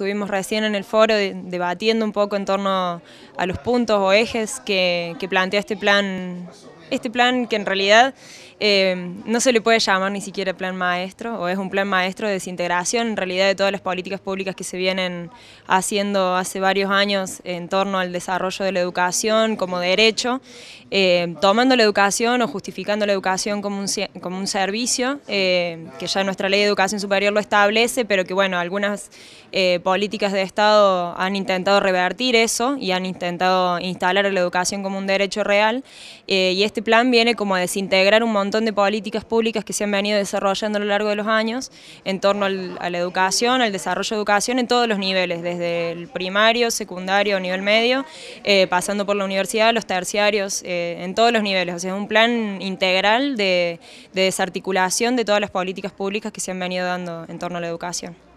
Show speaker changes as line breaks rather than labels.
Estuvimos recién en el foro debatiendo un poco en torno a los puntos o ejes que, que plantea este plan este plan que en realidad eh, no se le puede llamar ni siquiera plan maestro, o es un plan maestro de desintegración en realidad de todas las políticas públicas que se vienen haciendo hace varios años en torno al desarrollo de la educación como derecho, eh, tomando la educación o justificando la educación como un, como un servicio, eh, que ya nuestra ley de educación superior lo establece, pero que bueno, algunas políticas de Estado han intentado revertir eso y han intentado instalar la educación como un derecho real, y este este plan viene como a desintegrar un montón de políticas públicas que se han venido desarrollando a lo largo de los años en torno a la educación, al desarrollo de educación en todos los niveles, desde el primario, secundario, nivel medio, eh, pasando por la universidad, los terciarios, eh, en todos los niveles. O sea, es un plan integral de desarticulación de todas las políticas públicas que se han venido dando en torno a la educación.